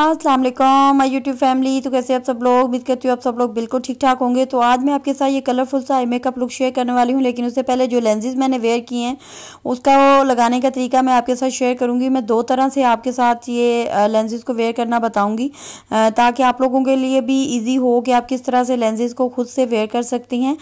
अस्सलाम वालेकुम my YouTube family तो कैसे आप सब लोग उम्मीद करती हूँ आप सब लोग बिल्कुल ठीक ठाक होंगे तो आज मैं आपके साथ ये कलरफुल सा आई मेकअप लुक शेयर करने वाली हूँ लेकिन उससे पहले जो लेंजेज मैंने वेयर किए हैं उसका वो लगाने का तरीका मैं आपके साथ शेयर करूँगी मैं दो तरह से आपके साथ ये लेंजेज को वेयर करना बताऊँगी ताकि आप लोगों के लिए भी ईजी हो कि आप किस तरह से लेंजेज को खुद से वेयर कर सकती हैं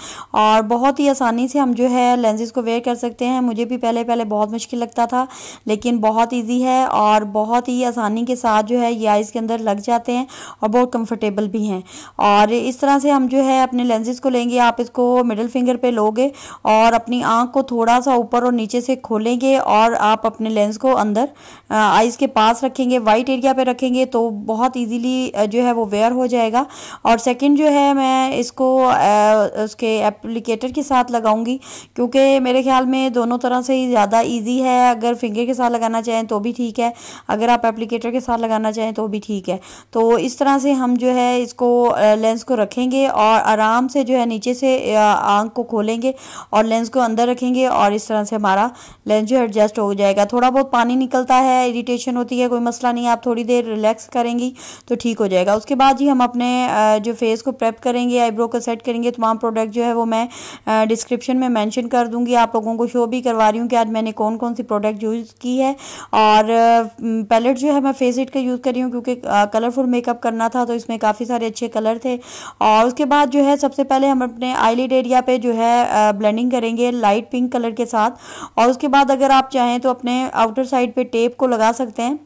और बहुत ही आसानी से हम जो है लेंजेज को वेयर कर सकते हैं मुझे भी पहले पहले बहुत मुश्किल लगता था लेकिन बहुत ईजी है और बहुत ही आसानी के साथ जो है ये आई साइज़ के अंदर लग जाते हैं और बहुत कंफर्टेबल भी हैं और इस तरह से हम जो है अपने लेंजेस को लेंगे आप इसको मिडल फिंगर पे लोगे और अपनी आँख को थोड़ा सा ऊपर और नीचे से खोलेंगे और आप अपने लेंस को अंदर आइज़ के पास रखेंगे वाइट एरिया पे रखेंगे तो बहुत इजीली जो है वो वेयर हो जाएगा और सेकंड जो है मैं इसको उसके एप्लीकेटर के साथ लगाऊंगी क्योंकि मेरे ख्याल में दोनों तरह से ही ज़्यादा ईजी है अगर फिंगर के साथ लगाना चाहें तो भी ठीक है अगर आप एप्लीकेटर के साथ लगाना चाहें तो भी भी ठीक है तो इस तरह से हम जो है इसको लेंस को रखेंगे और आराम से जो है नीचे से आंख को खोलेंगे और लेंस को अंदर रखेंगे और इस तरह से हमारा लेंस जो है एडजस्ट हो जाएगा थोड़ा बहुत पानी निकलता है इरीटेशन होती है कोई मसला नहीं आप थोड़ी देर रिलैक्स करेंगी तो ठीक हो जाएगा उसके बाद जी हम अपने जो फेस को प्रेप करेंगे आईब्रो को सेट करेंगे तमाम प्रोडक्ट जो है वो मैं डिस्क्रिप्शन में मैंशन कर दूंगी आप लोगों को शो भी करवा रही हूँ कि आज मैंने कौन कौन सी प्रोडक्ट यूज़ की है और पैलेट जो है मैं फेस इट का यूज़ कर रही हूँ क्योंकि क्योंकि कलरफुल मेकअप करना था तो इसमें काफ़ी सारे अच्छे कलर थे और उसके बाद जो है सबसे पहले हम अपने आईलिड एरिया पे जो है ब्लेंडिंग करेंगे लाइट पिंक कलर के साथ और उसके बाद अगर आप चाहें तो अपने आउटर साइड पे टेप को लगा सकते हैं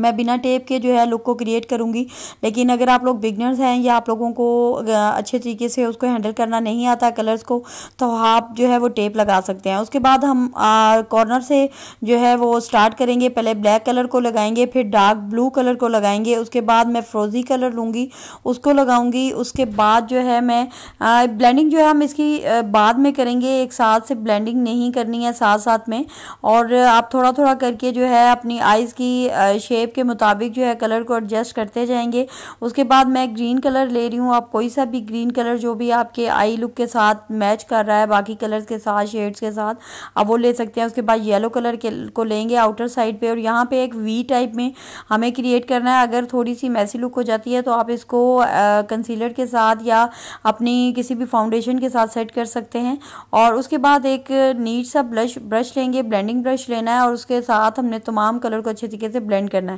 मैं बिना टेप के जो है लुक को क्रिएट करूँगी लेकिन अगर आप लोग बिगनर्स हैं या आप लोगों को अच्छे तरीके से उसको हैंडल करना नहीं आता कलर्स को तो आप जो है वो टेप लगा सकते हैं उसके बाद हम कॉर्नर से जो है वो स्टार्ट करेंगे पहले ब्लैक कलर को लगाएंगे फिर डार्क ब्लू कलर को लगाएंगे उसके बाद मैं फ्रोज़ी कलर लूँगी उसको लगाऊँगी उसके बाद जो है मैं ब्लैंडिंग जो है हम इसकी बाद में करेंगे एक साथ से ब्लैंडिंग नहीं करनी है साथ साथ में और आप थोड़ा थोड़ा करके जो है अपनी आइज़ की शेप शेप के मुताबिक जो है कलर को एडजस्ट करते जाएंगे उसके बाद मैं ग्रीन कलर ले रही हूँ आप कोई सा भी ग्रीन कलर जो भी आपके आई लुक के साथ मैच कर रहा है बाकी कलर्स के साथ शेड्स के साथ अब वो ले सकते हैं उसके बाद येलो कलर के को लेंगे आउटर साइड पे और यहाँ पे एक वी टाइप में हमें क्रिएट करना है अगर थोड़ी सी मैसी लुक हो जाती है तो आप इसको कंसीलर के साथ या अपनी किसी भी फाउंडेशन के साथ सेट कर सकते हैं और उसके बाद एक नीट सा ब्लश ब्रश लेंगे ब्लेंडिंग ब्रश लेना है और उसके साथ हमने तमाम कलर को अच्छे तरीके से ब्लेंड करना है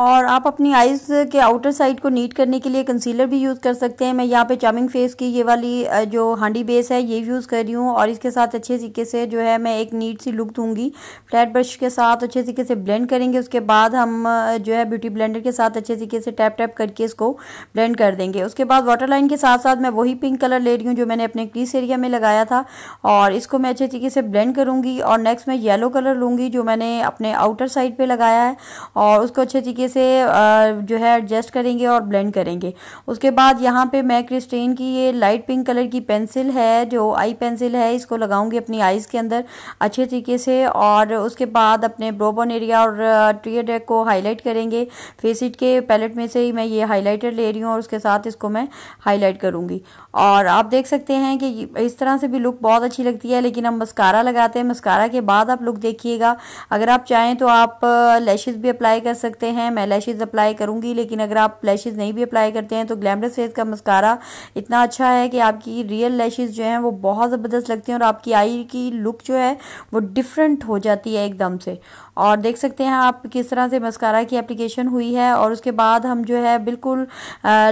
और आप अपनी आइज़ के आउटर साइड को नीट करने के लिए कंसीलर भी यूज़ कर सकते हैं मैं यहाँ पे चार्मिंग फेस की ये वाली जो हांडी बेस है ये यूज़ कर रही हूँ और इसके साथ अच्छे तरीके से जो है मैं एक नीट सी लुक दूंगी फ्लैट ब्रश के साथ अच्छे तरीके से ब्लेंड करेंगे उसके बाद हम जो है ब्यूटी ब्लेंडर के साथ अच्छे तरीके से टैप टैप करके इसको ब्लेंड कर देंगे उसके बाद वाटर लाइन के साथ साथ मैं वही पिंक कलर ले रही हूँ जो मैंने अपने क्रीस एरिया में लगाया था और इसको मैं अच्छे तरीके से ब्लेंड करूँगी और नेक्स्ट मैं येलो कलर लूँगी जो मैंने अपने आउटर साइड पर लगाया है और उसको अच्छे तरीके से जो है एडजस्ट करेंगे और ब्लेंड करेंगे उसके बाद यहाँ पे मैं क्रिस्टेन की ये लाइट पिंक कलर की पेंसिल है जो आई पेंसिल है इसको लगाऊंगी अपनी आईज़ के अंदर अच्छे तरीके से और उसके बाद अपने ब्रोबन एरिया और ट्रियर को हाईलाइट करेंगे फेसिट के पैलेट में से ही मैं ये हाईलाइटर ले रही हूँ और उसके साथ इसको मैं हाईलाइट करूँगी और आप देख सकते हैं कि इस तरह से भी लुक बहुत अच्छी लगती है लेकिन हम मस्कारा लगाते हैं मस्कारा के बाद आप लुक देखिएगा अगर आप चाहें तो आप लैशेज़ भी अप्लाई कर सकते हैं मैं लैशेज़ अप्लाई करूंगी लेकिन अगर आप लैशेज़ नहीं भी अप्लाई करते हैं तो ग्लैमरस फेस का मस्कारा इतना अच्छा है कि आपकी रियल लैशेज़ जो हैं वो बहुत ज़बरदस्त लगती हैं और आपकी आई की लुक जो है वो डिफरेंट हो जाती है एकदम से और देख सकते हैं आप किस तरह से मस्कारा की एप्लीकेशन हुई है और उसके बाद हम जो है बिल्कुल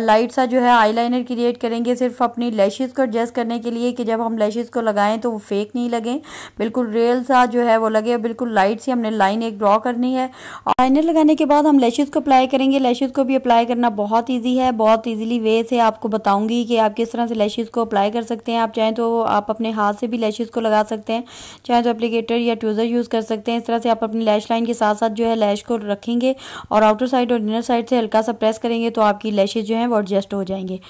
लाइट सा जो है आईलाइनर क्रिएट करेंगे सिर्फ अपनी लैशेज़ को एडजस्ट करने के लिए कि जब हम लैशेज़ को लगाएं तो वो फेक नहीं लगें बिल्कुल रियल सा जो है वो लगे बिल्कुल लाइट सी हमने लाइन एक ड्रॉ करनी है और आइनर लगाने के बाद हम लैशेज़ को अप्लाई करेंगे लैशेज़ को भी अप्लाई करना बहुत ईजी है बहुत इजीली वे से आपको बताऊंगी कि आप किस तरह से लैशेज़ को अप्लाई कर सकते हैं आप चाहें तो आप अपने हाथ से भी लैशेज़ को लगा सकते हैं चाहे तो अपलिकेटर या ट्यूज़र यूज़ कर सकते हैं इस तरह से आप अपनी लैश लाइन के साथ साथ जो है लैश को रखेंगे और आउटर साइड और इनर साइड से हल्का सा प्रेस करेंगे तो आपकी लैशेज़ जो हैं वो एडजस्ट हो जाएंगे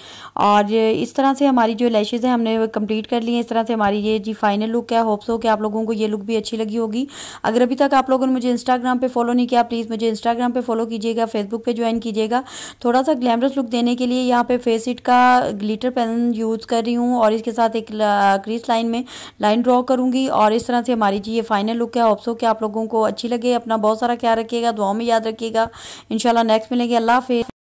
और इस तरह से हमारी जो लैशेज़ हैं हमने कम्प्लीट कर ली हैं इस तरह से हमारी ये जी फाइनल लुक है होप्स हो कि आप लोगों को ये लुक भी अच्छी लगी होगी अगर अभी तक आप लोगों ने मुझे इंस्टाग्राम पर फॉलो नहीं किया प्लीज़ मुझे इंस्टाग्राम पर फॉलो कीजिएगा फेसबुक पे ज्वाइन कीजिएगा थोड़ा सा ग्लैमरस लुक देने के लिए यहाँ पे फेस सीट का ग्लिटर पेन यूज़ कर रही हूँ और इसके साथ एक क्रीज लाइन में लाइन ड्रॉ करूँगी और इस तरह से हमारी जी ये फाइनल लुक है ऑप्सो के आप लोगों को अच्छी लगे अपना बहुत सारा ख्याल रखिएगा दुआ में याद रखिएगा इन नेक्स्ट मिलेंगे अल्लाह हाफिज़